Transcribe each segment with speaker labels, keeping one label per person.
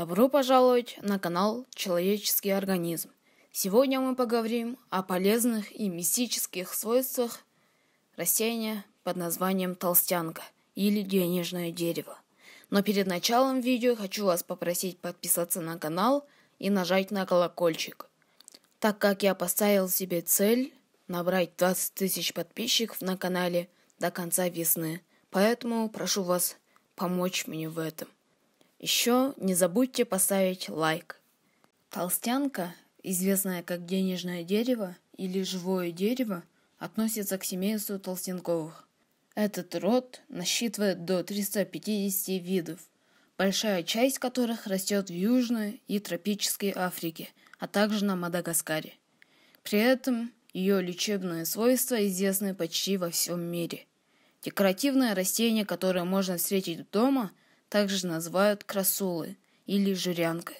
Speaker 1: Добро пожаловать на канал «Человеческий организм». Сегодня мы поговорим о полезных и мистических свойствах растения под названием толстянка или денежное дерево. Но перед началом видео хочу вас попросить подписаться на канал и нажать на колокольчик, так как я поставил себе цель набрать 20 тысяч подписчиков на канале до конца весны. Поэтому прошу вас помочь мне в этом. Еще не забудьте поставить лайк. Толстянка, известная как денежное дерево или живое дерево, относится к семейству толстенковых. Этот род насчитывает до 350 видов, большая часть которых растет в Южной и тропической Африке, а также на Мадагаскаре. При этом ее лечебные свойства известны почти во всем мире. Декоративное растение, которое можно встретить дома, также называют красулы или жирянкой.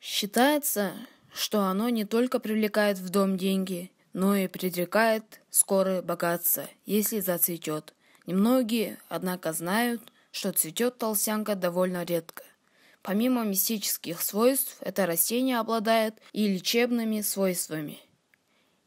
Speaker 1: Считается, что оно не только привлекает в дом деньги, но и предрекает скорое богатство, если зацветет. Немногие, однако, знают, что цветет толстянка довольно редко. Помимо мистических свойств, это растение обладает и лечебными свойствами,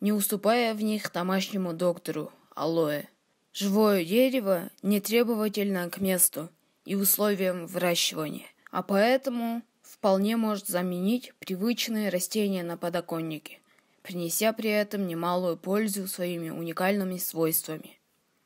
Speaker 1: не уступая в них домашнему доктору – алоэ. Живое дерево не требовательно к месту, и условиям выращивания, а поэтому вполне может заменить привычные растения на подоконнике, принеся при этом немалую пользу своими уникальными свойствами.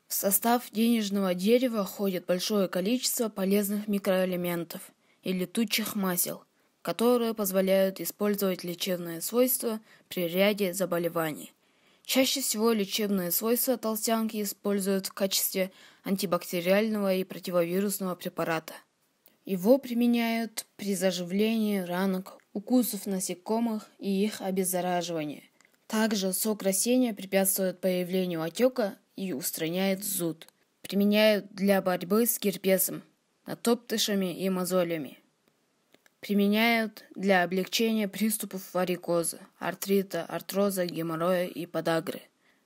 Speaker 1: В состав денежного дерева входит большое количество полезных микроэлементов и летучих масел, которые позволяют использовать лечебные свойства при ряде заболеваний – Чаще всего лечебные свойства толстянки используют в качестве антибактериального и противовирусного препарата. Его применяют при заживлении ранок, укусов насекомых и их обеззараживании. Также сок растения препятствует появлению отека и устраняет зуд. Применяют для борьбы с герпесом, натоптышами и мозолями. Применяют для облегчения приступов варикоза, артрита, артроза, геморроя и подагры.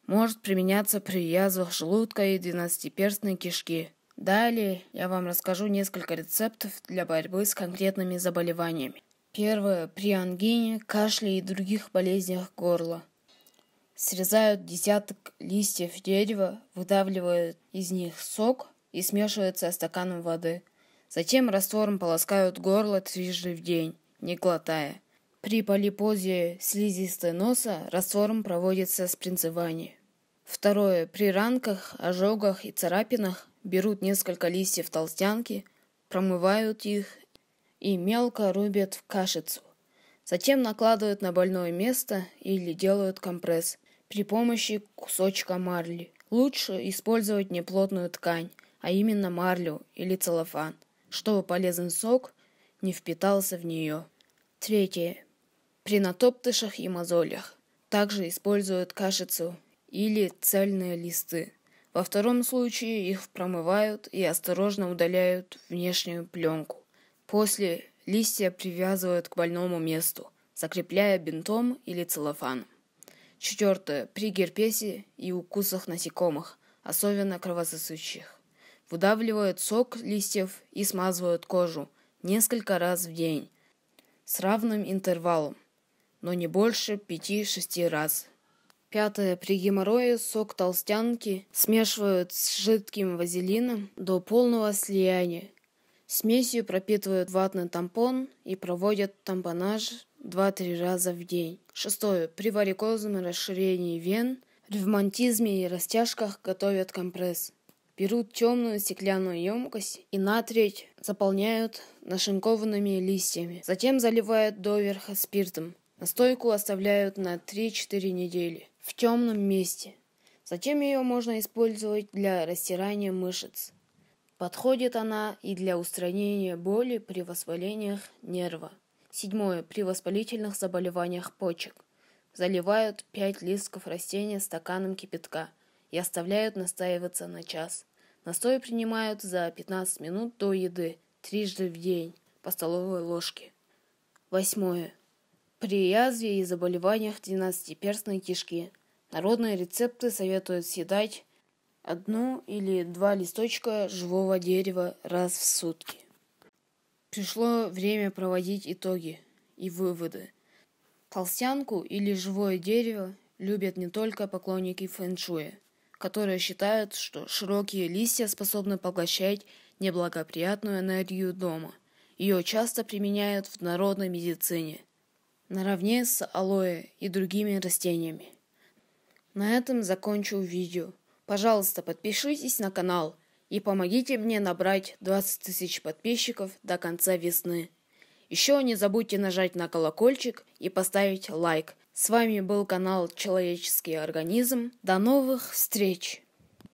Speaker 1: Может применяться при язвах желудка и двенадцатиперстной кишки. Далее я вам расскажу несколько рецептов для борьбы с конкретными заболеваниями. Первое. При ангине, кашле и других болезнях горла. Срезают десяток листьев дерева, выдавливают из них сок и смешивают со стаканом воды – Затем раствором полоскают горло трижды в день, не глотая. При полипозе слизистой носа раствором проводится спринцевание. Второе. При ранках, ожогах и царапинах берут несколько листьев толстянки, промывают их и мелко рубят в кашицу. Затем накладывают на больное место или делают компресс при помощи кусочка марли. Лучше использовать не плотную ткань, а именно марлю или целлофан – чтобы полезный сок не впитался в нее. Третье. При натоптышах и мозолях также используют кашицу или цельные листы. Во втором случае их промывают и осторожно удаляют внешнюю пленку. После листья привязывают к больному месту, закрепляя бинтом или целлофаном. Четвертое. При герпесе и укусах насекомых, особенно кровососущих выдавливают сок листьев и смазывают кожу несколько раз в день с равным интервалом, но не больше 5-6 раз. Пятое. При геморрое сок толстянки смешивают с жидким вазелином до полного слияния. Смесью пропитывают ватный тампон и проводят тампонаж 2-3 раза в день. Шестое. При варикозном расширении вен, ревматизме и растяжках готовят компресс берут темную стеклянную емкость и на треть заполняют нашинкованными листьями. Затем заливают доверха спиртом. Настойку оставляют на 3-4 недели в темном месте. Затем ее можно использовать для растирания мышц. Подходит она и для устранения боли при воспалениях нерва. Седьмое. При воспалительных заболеваниях почек. Заливают 5 листков растения стаканом кипятка и оставляют настаиваться на час. Настой принимают за 15 минут до еды, трижды в день, по столовой ложке. Восьмое. При язве и заболеваниях двенадцатиперстной кишки народные рецепты советуют съедать одну или два листочка живого дерева раз в сутки. Пришло время проводить итоги и выводы. Толстянку или живое дерево любят не только поклонники фэншуя которые считают, что широкие листья способны поглощать неблагоприятную энергию дома. Ее часто применяют в народной медицине, наравне с алоэ и другими растениями. На этом закончу видео. Пожалуйста, подпишитесь на канал и помогите мне набрать 20 тысяч подписчиков до конца весны. Еще не забудьте нажать на колокольчик и поставить лайк. С вами был канал «Человеческий организм». До новых встреч!